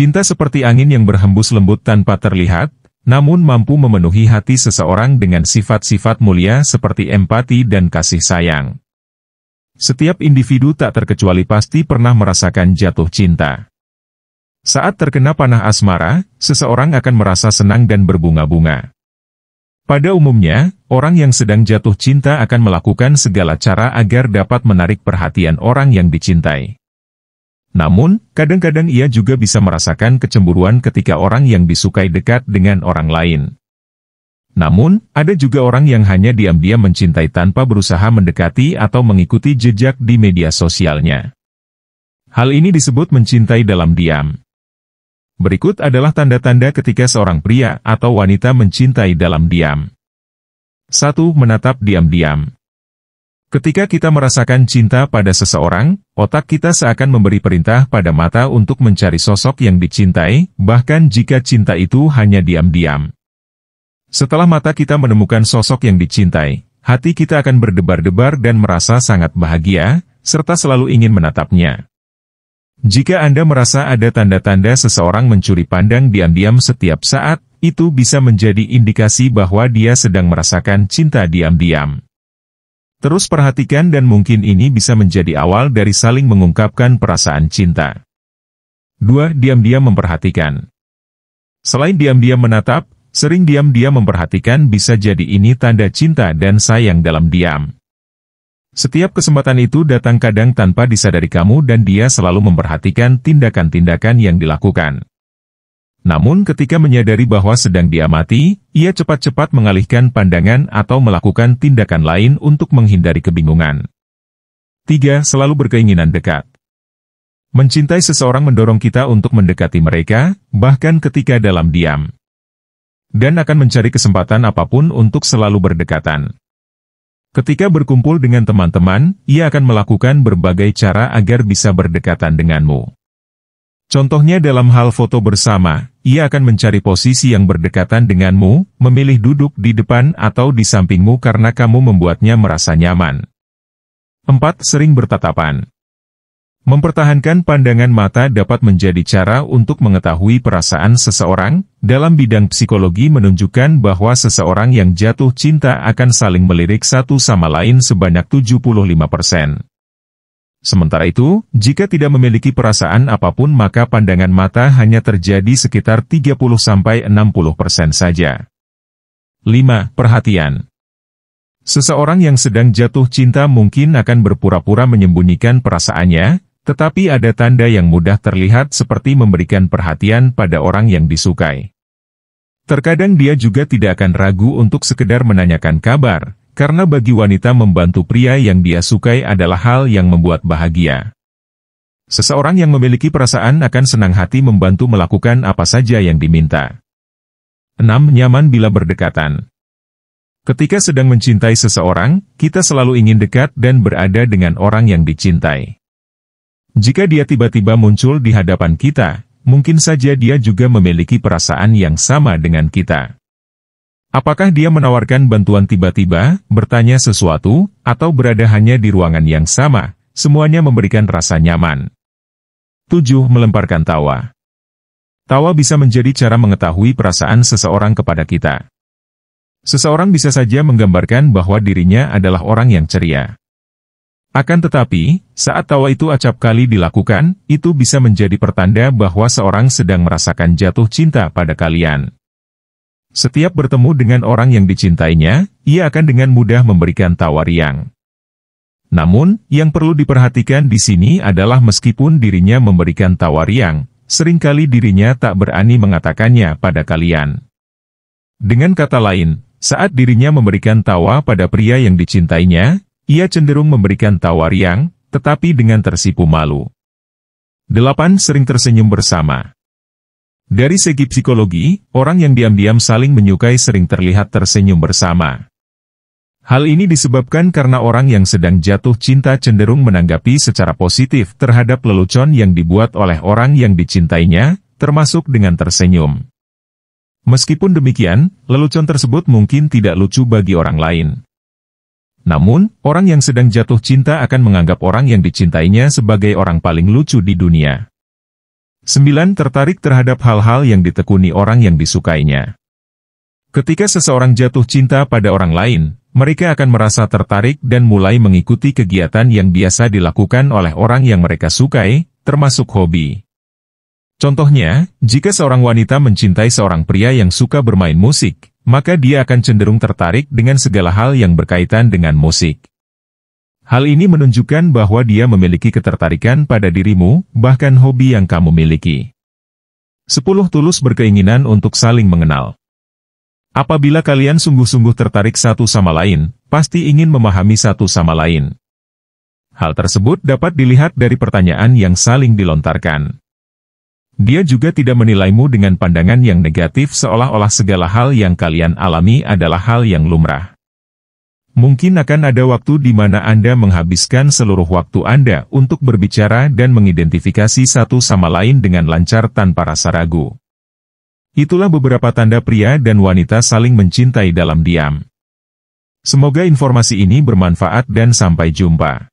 Cinta seperti angin yang berhembus lembut tanpa terlihat, namun mampu memenuhi hati seseorang dengan sifat-sifat mulia seperti empati dan kasih sayang. Setiap individu tak terkecuali pasti pernah merasakan jatuh cinta. Saat terkena panah asmara, seseorang akan merasa senang dan berbunga-bunga. Pada umumnya, orang yang sedang jatuh cinta akan melakukan segala cara agar dapat menarik perhatian orang yang dicintai. Namun, kadang-kadang ia juga bisa merasakan kecemburuan ketika orang yang disukai dekat dengan orang lain. Namun, ada juga orang yang hanya diam-diam mencintai tanpa berusaha mendekati atau mengikuti jejak di media sosialnya. Hal ini disebut mencintai dalam diam. Berikut adalah tanda-tanda ketika seorang pria atau wanita mencintai dalam diam. 1. Menatap diam-diam. Ketika kita merasakan cinta pada seseorang, otak kita seakan memberi perintah pada mata untuk mencari sosok yang dicintai, bahkan jika cinta itu hanya diam-diam. Setelah mata kita menemukan sosok yang dicintai, hati kita akan berdebar-debar dan merasa sangat bahagia, serta selalu ingin menatapnya. Jika Anda merasa ada tanda-tanda seseorang mencuri pandang diam-diam setiap saat, itu bisa menjadi indikasi bahwa dia sedang merasakan cinta diam-diam. Terus perhatikan dan mungkin ini bisa menjadi awal dari saling mengungkapkan perasaan cinta. 2. Diam-diam memperhatikan. Selain diam-diam menatap, sering diam-diam memperhatikan bisa jadi ini tanda cinta dan sayang dalam diam. Setiap kesempatan itu datang kadang tanpa disadari kamu dan dia selalu memperhatikan tindakan-tindakan yang dilakukan. Namun ketika menyadari bahwa sedang diamati, ia cepat-cepat mengalihkan pandangan atau melakukan tindakan lain untuk menghindari kebingungan. 3. Selalu berkeinginan dekat. Mencintai seseorang mendorong kita untuk mendekati mereka, bahkan ketika dalam diam. Dan akan mencari kesempatan apapun untuk selalu berdekatan. Ketika berkumpul dengan teman-teman, ia akan melakukan berbagai cara agar bisa berdekatan denganmu. Contohnya dalam hal foto bersama, ia akan mencari posisi yang berdekatan denganmu, memilih duduk di depan atau di sampingmu karena kamu membuatnya merasa nyaman. 4. Sering bertatapan Mempertahankan pandangan mata dapat menjadi cara untuk mengetahui perasaan seseorang, dalam bidang psikologi menunjukkan bahwa seseorang yang jatuh cinta akan saling melirik satu sama lain sebanyak 75%. Sementara itu, jika tidak memiliki perasaan apapun maka pandangan mata hanya terjadi sekitar 30-60% saja. 5. Perhatian Seseorang yang sedang jatuh cinta mungkin akan berpura-pura menyembunyikan perasaannya, tetapi ada tanda yang mudah terlihat seperti memberikan perhatian pada orang yang disukai. Terkadang dia juga tidak akan ragu untuk sekedar menanyakan kabar, karena bagi wanita membantu pria yang dia sukai adalah hal yang membuat bahagia. Seseorang yang memiliki perasaan akan senang hati membantu melakukan apa saja yang diminta. 6. Nyaman bila berdekatan. Ketika sedang mencintai seseorang, kita selalu ingin dekat dan berada dengan orang yang dicintai. Jika dia tiba-tiba muncul di hadapan kita, mungkin saja dia juga memiliki perasaan yang sama dengan kita. Apakah dia menawarkan bantuan tiba-tiba, bertanya sesuatu, atau berada hanya di ruangan yang sama, semuanya memberikan rasa nyaman. 7. Melemparkan tawa Tawa bisa menjadi cara mengetahui perasaan seseorang kepada kita. Seseorang bisa saja menggambarkan bahwa dirinya adalah orang yang ceria. Akan tetapi, saat tawa itu acap kali dilakukan, itu bisa menjadi pertanda bahwa seorang sedang merasakan jatuh cinta pada kalian. Setiap bertemu dengan orang yang dicintainya, ia akan dengan mudah memberikan tawar yang. Namun, yang perlu diperhatikan di sini adalah meskipun dirinya memberikan tawar yang, seringkali dirinya tak berani mengatakannya pada kalian. Dengan kata lain, saat dirinya memberikan tawa pada pria yang dicintainya, ia cenderung memberikan tawar yang, tetapi dengan tersipu malu. 8. Sering tersenyum bersama dari segi psikologi, orang yang diam-diam saling menyukai sering terlihat tersenyum bersama. Hal ini disebabkan karena orang yang sedang jatuh cinta cenderung menanggapi secara positif terhadap lelucon yang dibuat oleh orang yang dicintainya, termasuk dengan tersenyum. Meskipun demikian, lelucon tersebut mungkin tidak lucu bagi orang lain. Namun, orang yang sedang jatuh cinta akan menganggap orang yang dicintainya sebagai orang paling lucu di dunia. 9. Tertarik terhadap hal-hal yang ditekuni orang yang disukainya. Ketika seseorang jatuh cinta pada orang lain, mereka akan merasa tertarik dan mulai mengikuti kegiatan yang biasa dilakukan oleh orang yang mereka sukai, termasuk hobi. Contohnya, jika seorang wanita mencintai seorang pria yang suka bermain musik, maka dia akan cenderung tertarik dengan segala hal yang berkaitan dengan musik. Hal ini menunjukkan bahwa dia memiliki ketertarikan pada dirimu, bahkan hobi yang kamu miliki. 10. Tulus berkeinginan untuk saling mengenal. Apabila kalian sungguh-sungguh tertarik satu sama lain, pasti ingin memahami satu sama lain. Hal tersebut dapat dilihat dari pertanyaan yang saling dilontarkan. Dia juga tidak menilaimu dengan pandangan yang negatif seolah-olah segala hal yang kalian alami adalah hal yang lumrah. Mungkin akan ada waktu di mana Anda menghabiskan seluruh waktu Anda untuk berbicara dan mengidentifikasi satu sama lain dengan lancar tanpa rasa ragu. Itulah beberapa tanda pria dan wanita saling mencintai dalam diam. Semoga informasi ini bermanfaat dan sampai jumpa.